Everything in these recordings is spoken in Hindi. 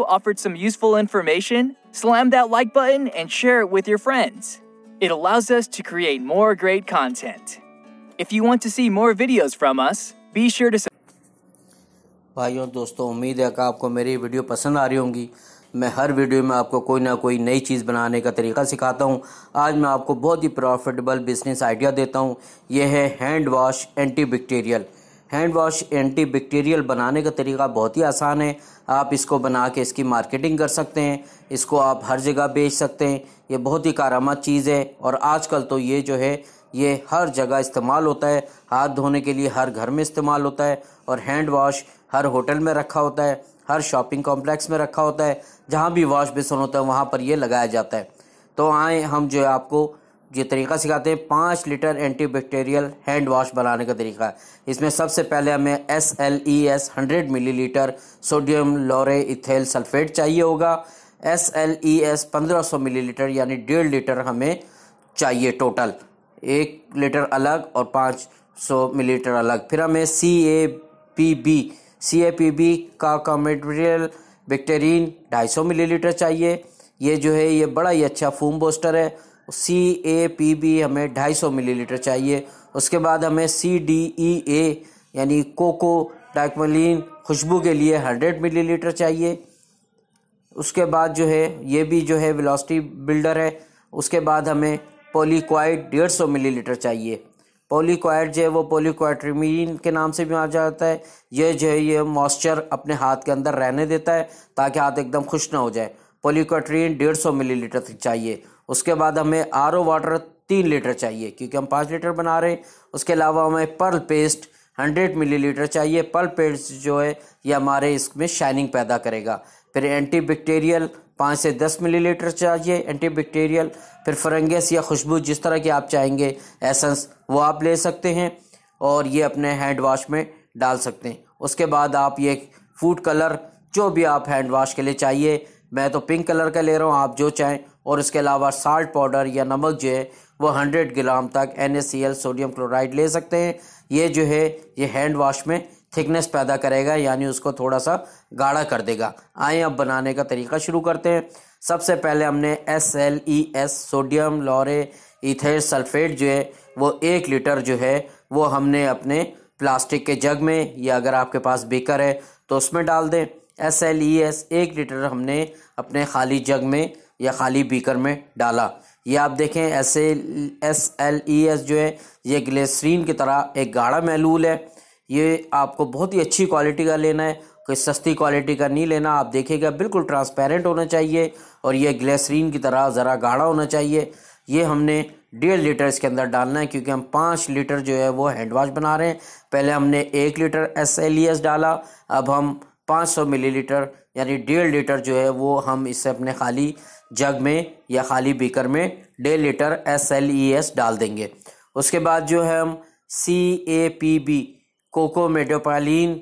offered some useful information, slam that like button and share it with your friends. It allows us to create more great content. If you want to see more videos from us, be sure to भाइयों दोस्तों उम्मीद है कि आपको मेरी वीडियो पसंद आ रही होंगी मैं हर वीडियो में आपको कोई ना कोई नई चीज़ बनाने का तरीका सिखाता हूँ आज मैं आपको बहुत ही प्रॉफिटेबल बिजनेस आइडिया देता हूँ यह है hand wash anti bacterial hand wash anti bacterial बनाने का तरीका बहुत ही आसान है आप इसको बना के इसकी मार्केटिंग कर सकते हैं इसको आप हर जगह बेच सकते हैं ये बहुत ही कारामद चीज़ है और आजकल तो ये जो है ये हर जगह इस्तेमाल होता है हाथ धोने के लिए हर घर में इस्तेमाल होता है और हैंड वॉश हर होटल में रखा होता है हर शॉपिंग कॉम्प्लेक्स में रखा होता है जहाँ भी वॉश बेसन होता है वहाँ पर ये लगाया जाता है तो आए हम जो है आपको ये तरीका सिखाते हैं पाँच लीटर एंटीबैक्टीरियल हैंड वॉश बनाने का तरीका इसमें सबसे पहले हमें S L E S hundred millilitre sodium lauryl ether sulphate चाहिए होगा एस एल ई एस पंद्रह सौ मिली लीटर यानी डेढ़ लीटर हमें चाहिए टोटल एक लीटर अलग और पाँच सौ मिली लीटर अलग फिर हमें C A P B C A P B का कमेटरियल बैक्टेरिन ढाई सौ मिली लीटर चाहिए ये जो है ये बड़ा ही अच्छा फूम बोस्टर है सी ए पी बी हमें 250 मिलीलीटर चाहिए उसके बाद हमें सी डी ई ए यानी कोको डाइकमलिन खुशबू के लिए 100 मिलीलीटर चाहिए उसके बाद जो है ये भी जो है वेलोसिटी बिल्डर है उसके बाद हमें पोलीक्वाइट डेढ़ सौ मिली चाहिए पोलीक्वाइट जो है वो पोलीक्वाइट्रीमीन के नाम से भी आ जाता है ये जो है ये मॉइस्चर अपने हाथ के अंदर रहने देता है ताकि हाथ एकदम खुश ना हो जाए पोलिकोट्रीन डेढ़ सौ मिली तक चाहिए उसके बाद हमें आर वाटर तीन लीटर चाहिए क्योंकि हम पाँच लीटर बना रहे हैं उसके अलावा हमें पर्ल पेस्ट हंड्रेड मिलीलीटर चाहिए पर्ल पेस्ट जो है ये हमारे इसमें शाइनिंग पैदा करेगा फिर बैक्टेरियल पाँच से दस मिलीलीटर चाहिए बैक्टेरियल फिर फरंगस या खुशबू जिस तरह की आप चाहेंगे एसेंस वो आप ले सकते हैं और ये अपने हैंड वाश में डाल सकते हैं उसके बाद आप ये फूड कलर जो भी आप हैंड वाश के लिए चाहिए मैं तो पिंक कलर का ले रहा हूँ आप जो चाहें और इसके अलावा साल्ट पाउडर या नमक जो है वो हंड्रेड ग्राम तक एन सोडियम क्लोराइड ले सकते हैं ये जो है ये हैंड वॉश में थिकनेस पैदा करेगा यानी उसको थोड़ा सा गाढ़ा कर देगा आए अब बनाने का तरीका शुरू करते हैं सबसे पहले हमने S L E S sodium lauryl ether sulphate जो है वो एक लीटर जो है वो हमने अपने प्लास्टिक के जग में या अगर आपके पास बेकर है तो उसमें डाल दें एस एल ई एस एक लीटर हमने अपने खाली जग में या खाली बीकर में डाला ये आप देखें S L S L E S जो है ये ग्लेसरीन की तरह एक गाढ़ा महलूल है ये आपको बहुत ही अच्छी क्वालिटी का लेना है कोई सस्ती क्वालिटी का नहीं लेना आप देखिएगा बिल्कुल ट्रांसपेरेंट होना चाहिए और ये ग्लेसरीन की तरह ज़रा गाढ़ा होना चाहिए ये हमने डेढ़ लीटर इसके अंदर डालना है क्योंकि हम पाँच लीटर जो है वो हैंड वाश बना रहे हैं पहले हमने एक litre S L E S डाला अब हम 500 मिलीलीटर यानी डेढ़ लीटर जो है वो हम इससे अपने खाली जग में या खाली बीकर में डेढ़ litre S L E S डाल देंगे उसके बाद जो है हम C A P B coco amidopropyl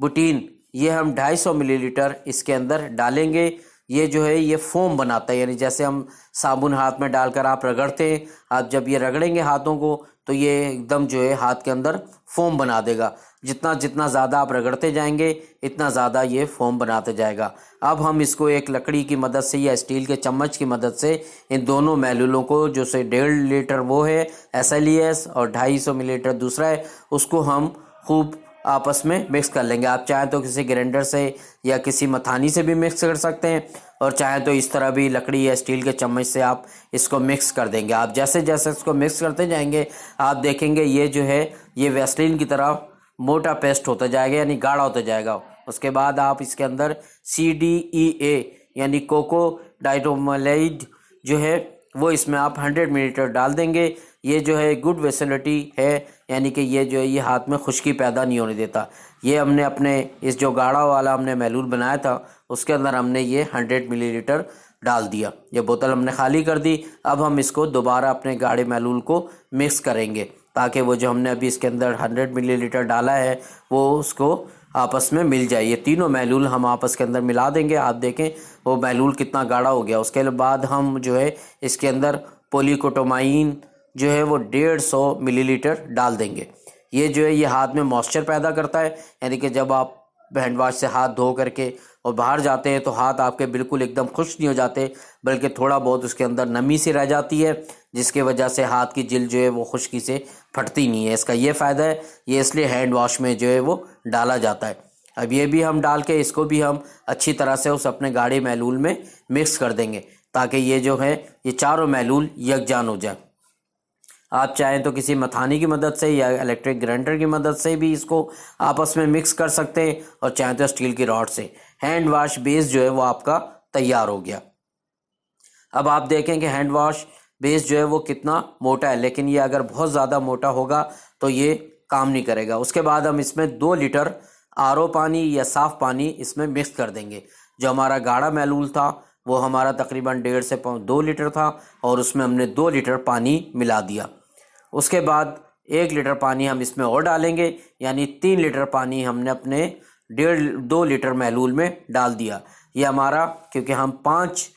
betaine ये हम 250 मिलीलीटर इसके अंदर डालेंगे ये जो है ये फोम बनाता है यानी जैसे हम साबुन हाथ में डालकर आप रगड़ते हैं आप जब ये रगड़ेंगे हाथों को तो ये एकदम जो है हाथ के अंदर फोम बना देगा जितना जितना ज़्यादा आप रगड़ते जाएंगे इतना ज़्यादा ये फोम बनाते जाएगा अब हम इसको एक लकड़ी की मदद से या स्टील के चम्मच की मदद से इन दोनों मैलूलों को जो से डेढ़ लीटर वो है एस एल ई एस और ढाई सौ मिलीलीटर दूसरा है उसको हम खूब आपस में मिक्स कर लेंगे आप चाहें तो किसी ग्राइंडर से या किसी मथानी से भी मिक्स कर सकते हैं और चाहे तो इस तरह भी लकड़ी या स्टील के चम्मच से आप इसको मिक्स कर देंगे आप जैसे जैसे इसको मिक्स करते जाएंगे आप देखेंगे ये जो है ये वेस्टलिन की तरह मोटा पेस्ट होता जाएगा यानी गाढ़ा होता जाएगा उसके बाद आप इसके अंदर सी डी ई ए यानी कोको डाइटोमलाइड जो है वो इसमें आप मिली लीटर डाल देंगे ये जो है गुड वेसिलिटी है यानी कि ये जो है ये हाथ में खुश्की पैदा नहीं होने देता ये हमने अपने इस जो गाढ़ा वाला हमने महलूल बनाया था उसके अंदर हमने ये मिली मिलीलीटर डाल दिया ये बोतल हमने खाली कर दी अब हम इसको दोबारा अपने गाढ़े महलूल को मिक्स करेंगे ताकि वो जो हमने अभी इसके अंदर हंड्रेड मिलीलीटर डाला है वो उसको आपस में मिल जाए ये तीनों महलूल हम आपस के अंदर मिला देंगे आप देखें वो महलूल कितना गाढ़ा हो गया उसके बाद हम जो है इसके अंदर पोलिकोटोमाइन जो है वो डेढ़ सौ मिली डाल देंगे ये जो है ये हाथ में मॉइस्चर पैदा करता है यानी कि जब आप हैंड वाश से हाथ धो करके और बाहर जाते हैं तो हाथ आपके बिल्कुल एकदम खुश नहीं हो जाते बल्कि थोड़ा बहुत उसके अंदर नमी सी रह जाती है जिसके वजह से हाथ की जिल जो है वो खुश्की से फटती नहीं है इसका ये फ़ायदा है ये इसलिए हैंड वॉश में जो है वो डाला जाता है अब ये भी हम डाल के इसको भी हम अच्छी तरह से उस अपने गाढ़े महलूल में मिक्स कर देंगे ताकि ये जो है ये चारों महलूल यकजान हो जाए आप चाहें तो किसी मथानी की मदद से या इलेक्ट्रिक ग्राइंडर की मदद से भी इसको आपस में मिक्स कर सकते हैं और चाहें तो स्टील की रॉड से हैंड वॉश बेस जो है वो आपका तैयार हो गया अब आप देखें कि हैंड वॉश बेस जो है वो कितना मोटा है लेकिन ये अगर बहुत ज़्यादा मोटा होगा तो ये काम नहीं करेगा उसके बाद हम इसमें दो लीटर आर पानी या साफ़ पानी इसमें मिक्स कर देंगे जो हमारा गाढ़ा मैलूल था वो हमारा तकरीबन डेढ़ से दो लीटर था और उसमें हमने दो लीटर पानी मिला दिया उसके बाद एक लीटर पानी हम इसमें और डालेंगे यानी तीन लीटर पानी हमने अपने डेढ़ दो लीटर महलूल में डाल दिया ये हमारा क्योंकि हम पाँच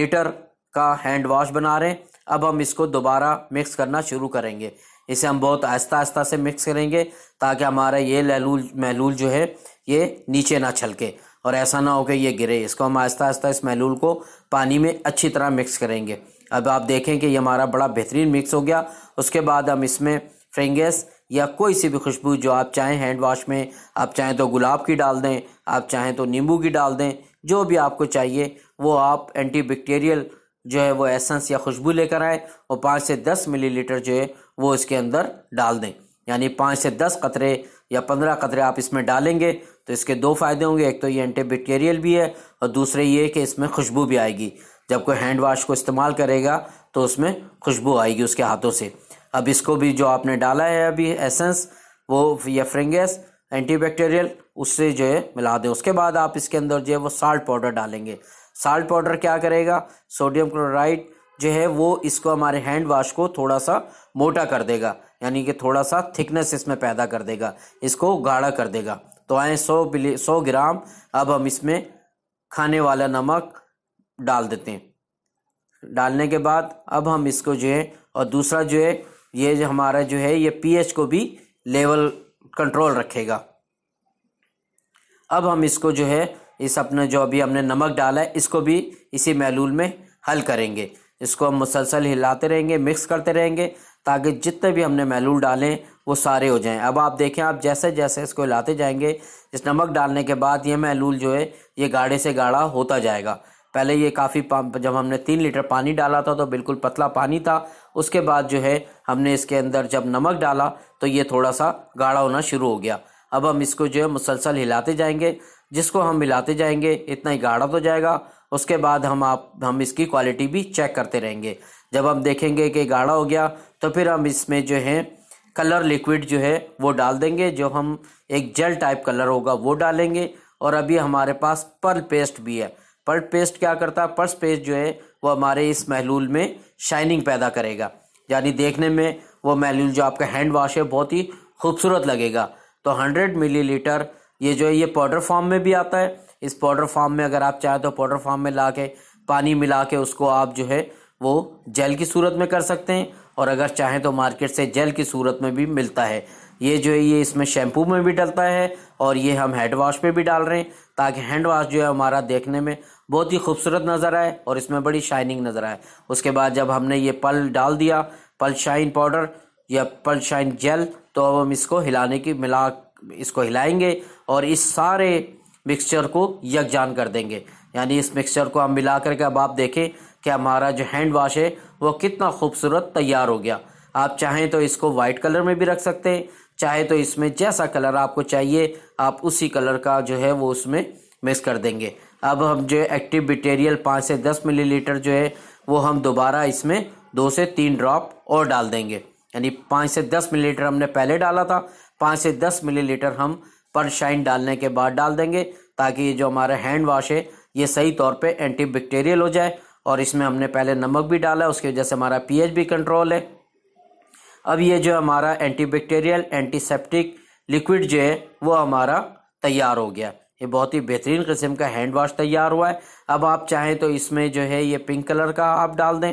लीटर का हैंड वॉश बना रहे हैं अब हम इसको दोबारा मिक्स करना शुरू करेंगे इसे हम बहुत आहिस्ता आहिस्ता से मिक्स करेंगे ताकि हमारा ये लहलूल महलूल जो है ये नीचे ना छलके और ऐसा ना हो कि ये गिरे इसको हम आहिस्ता आहिस्ता इस महलूल को पानी में अच्छी तरह मिक्स करेंगे अब आप देखें कि ये हमारा बड़ा बेहतरीन मिक्स हो गया उसके बाद हम इसमें फ्रेंगेस या कोई सी भी खुशबू जो आप चाहें हैंड वॉश में आप चाहें तो गुलाब की डाल दें आप चाहें तो नींबू की डाल दें जो भी आपको चाहिए वो आप एंटीबैक्टीरियल जो है वो एसेंस या खुशबू लेकर आए और पाँच से दस मिलीलीटर जो है वो इसके अंदर डाल दें यानी पाँच से दस कतरे या पंद्रह कतरे आप इसमें डालेंगे तो इसके दो फ़ायदे होंगे एक तो ये एंटीबैक्टीरियल भी है और दूसरे ये कि इसमें खुशबू भी आएगी जब कोई हैंड वाश को इस्तेमाल करेगा तो उसमें खुशबू आएगी उसके हाथों से अब इसको भी जो आपने डाला है अभी एसेंस वो या फ्रेंगस एंटीबैक्टीरियल उससे जो है मिला दें उसके बाद आप इसके अंदर जो है वो साल्ट पाउडर डालेंगे साल्ट पाउडर क्या करेगा सोडियम क्लोराइड जो है वो इसको हमारे हैंड वाश को थोड़ा सा मोटा कर देगा यानी कि थोड़ा सा थिकनेस इसमें पैदा कर देगा इसको गाढ़ा कर देगा तो आए सौ बिली सौ ग्राम अब हम इसमें खाने वाला नमक डाल देते हैं डालने के बाद अब हम इसको जो है और दूसरा जो है ये जो हमारा जो है ये पीएच को भी लेवल कंट्रोल रखेगा अब हम इसको जो है इस अपने जो अभी हमने नमक डाला है इसको भी इसी मैलूल में हल करेंगे इसको हम मुसलसल हिलाते रहेंगे मिक्स करते रहेंगे ताकि जितने भी हमने महलूल डालें वो सारे हो जाएं अब आप देखें आप जैसे जैसे इसको हिलाते जाएंगे इस नमक डालने के बाद ये महलूल जो है ये गाढ़े से गाढ़ा होता जाएगा पहले ये काफ़ी जब हमने तीन लीटर पानी डाला था तो बिल्कुल पतला पानी था उसके बाद जो है हमने इसके अंदर जब नमक डाला तो ये थोड़ा सा गाढ़ा होना शुरू हो गया अब हम इसको जो है मुसलसल हिलाते जाएंगे जिसको हम मिलाते जाएंगे इतना ही गाढ़ा तो जाएगा उसके बाद हम आप हम इसकी क्वालिटी भी चेक करते रहेंगे जब हम देखेंगे कि गाढ़ा हो गया तो फिर हम इसमें जो है कलर लिक्विड जो है वो डाल देंगे जो हम एक जेल टाइप कलर होगा वो डालेंगे और अभी हमारे पास पर्ल पेस्ट भी है पर्ल पेस्ट क्या करता है पर्स पेस्ट जो है वो हमारे इस महलूल में शाइनिंग पैदा करेगा यानी देखने में वो महलूल जो आपका हैंड वॉश है बहुत ही खूबसूरत लगेगा तो हंड्रेड मिली ये जो है ये पाउडर फॉर्म में भी आता है इस पाउडर फॉर्म में अगर आप चाहें तो पाउडर फॉर्म में ला के पानी मिला के उसको आप जो है वो जेल की सूरत में कर सकते हैं और अगर चाहें तो मार्केट से जेल की सूरत में भी मिलता है ये जो है ये इसमें शैम्पू में भी डलता है और ये हम हैंड वॉश पे भी डाल रहे हैं ताकि हैंड वॉश जो है हमारा देखने में बहुत ही खूबसूरत नज़र आए और इसमें बड़ी शाइनिंग नज़र आए उसके बाद जब हमने ये पल डाल दिया पल शाइन पाउडर या पल शाइन जेल तो अब हम इसको हिलाने की मिला इसको हिलाएंगे और इस सारे मिक्सचर को यकजान कर देंगे यानी इस मिक्सचर को हम मिला करके अब आप देखें कि हमारा जो हैंड वॉश है वो कितना खूबसूरत तैयार हो गया आप चाहें तो इसको वाइट कलर में भी रख सकते हैं चाहे तो इसमें जैसा कलर आपको चाहिए आप उसी कलर का जो है वो उसमें मिक्स कर देंगे अब हम जो एक्टिव मटेरियल पाँच से दस मिलीलीटर जो है वो हम दोबारा इसमें दो से तीन ड्रॉप और डाल देंगे यानी पाँच से दस मिलीलीटर हमने पहले डाला था पाँच से दस मिलीलीटर हम पर शाइन डालने के बाद डाल देंगे ताकि ये जो हमारा हैंड वॉश है ये सही तौर पे एंटीबैक्टीरियल हो जाए और इसमें हमने पहले नमक भी डाला उसकी वजह से हमारा पीएच भी कंट्रोल है अब ये जो हमारा एंटी एंटीसेप्टिक लिक्विड जो है वो हमारा तैयार हो गया ये बहुत ही बेहतरीन किस्म का हैंड वॉश तैयार हुआ है अब आप चाहें तो इसमें जो है ये पिंक कलर का आप डाल दें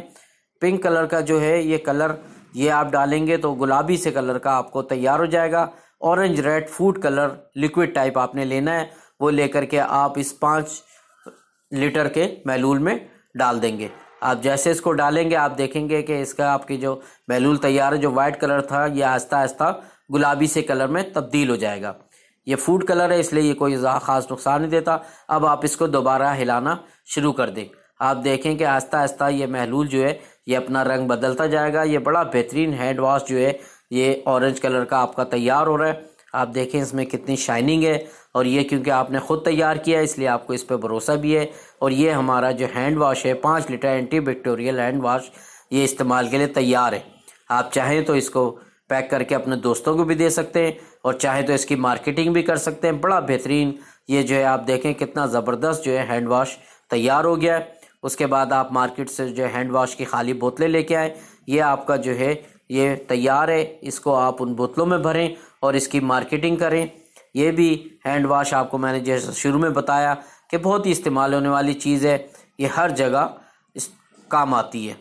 पिंक कलर का जो है ये कलर ये आप डालेंगे तो गुलाबी से कलर का आपको तैयार हो जाएगा orange red food colour liquid type आपने लेना है वो लेकर के आप इस पाँच लीटर के महलूल में डाल देंगे आप जैसे इसको डालेंगे आप देखेंगे कि इसका आपकी जो महलूल तैयार है जो वाइट कलर था ये आहिस्ता आहिस्ता गुलाबी से कलर में तब्दील हो जाएगा ये फूड कलर है इसलिए ये कोई ख़ास नुकसान नहीं देता अब आप इसको दोबारा हिलाना शुरू कर दें आप देखें कि आहिस्ता आहिस्ता ये महलूल जो है ये अपना रंग बदलता जाएगा ये बड़ा बेहतरीन हैंड वॉश जो है ये ऑरेंज कलर का आपका तैयार हो रहा है आप देखें इसमें कितनी शाइनिंग है और ये क्योंकि आपने ख़ुद तैयार किया है इसलिए आपको इस पर भरोसा भी है और ये हमारा जो हैंड वाश है पाँच litre anti bacterial hand wash ये इस्तेमाल के लिए तैयार है आप चाहें तो इसको पैक करके अपने दोस्तों को भी दे सकते हैं और चाहें तो इसकी मार्केटिंग भी कर सकते हैं बड़ा बेहतरीन ये जो है आप देखें कितना ज़बरदस्त जो है हैंड वाश तैयार हो गया है उसके बाद आप मार्केट से जो हैंड वॉश की खाली बोतलें लेके आएँ ये आपका जो है ये तैयार है इसको आप उन बोतलों में भरें और इसकी मार्केटिंग करें ये भी हैंड वॉश आपको मैंने जैसे शुरू में बताया कि बहुत ही इस्तेमाल होने वाली चीज़ है ये हर जगह इस काम आती है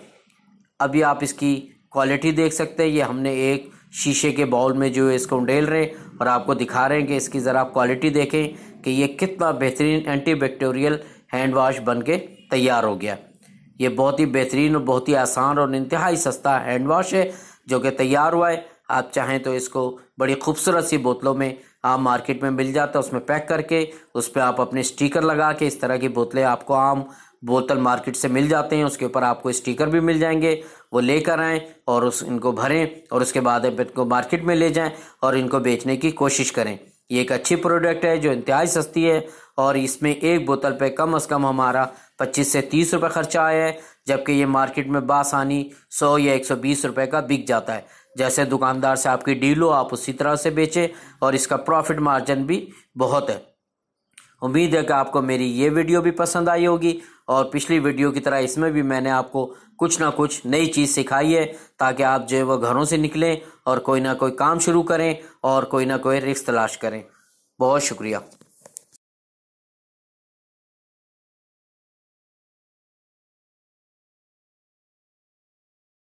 अभी आप इसकी क्वालिटी देख सकते हैं ये हमने एक शीशे के बाउल में जो है इसको उंडेल रहे और आपको दिखा रहे हैं कि इसकी ज़रा क्वालिटी देखें कि ये कितना बेहतरीन एंटी हैंड वॉश बन के तैयार हो गया ये बहुत ही बेहतरीन और बहुत ही आसान और इंतहाई सस्ता हैंड वॉश है जो कि तैयार हुआ है आप चाहें तो इसको बड़ी खूबसूरत सी बोतलों में आम मार्केट में मिल जाता है उसमें पैक करके उस पर आप अपने स्टिकर लगा के इस तरह की बोतलें आपको आम बोतल मार्केट से मिल जाते हैं उसके ऊपर आपको स्टिकर भी मिल जाएंगे वो लेकर आएँ और उस इनको भरें और उसके बाद इनको मार्केट में ले जाएँ और इनको बेचने की कोशिश करें ये एक अच्छी प्रोडक्ट है जो इंतहाई सस्ती है और इसमें एक बोतल पे कम अज़ कम हमारा पच्चीस से तीस रुपये खर्चा आया है जबकि ये मार्केट में बासानी सौ या एक सौ बीस रुपये का बिक जाता है जैसे दुकानदार से आपकी डील हो आप उसी तरह से बेचें और इसका प्रॉफिट मार्जिन भी बहुत है उम्मीद है कि आपको मेरी ये वीडियो भी पसंद आई होगी और पिछली वीडियो की तरह इसमें भी मैंने आपको कुछ ना कुछ नई चीज़ सिखाई है ताकि आप जो है वह घरों से निकलें और कोई ना कोई काम शुरू करें और कोई ना कोई रिस्क तलाश करें बहुत शुक्रिया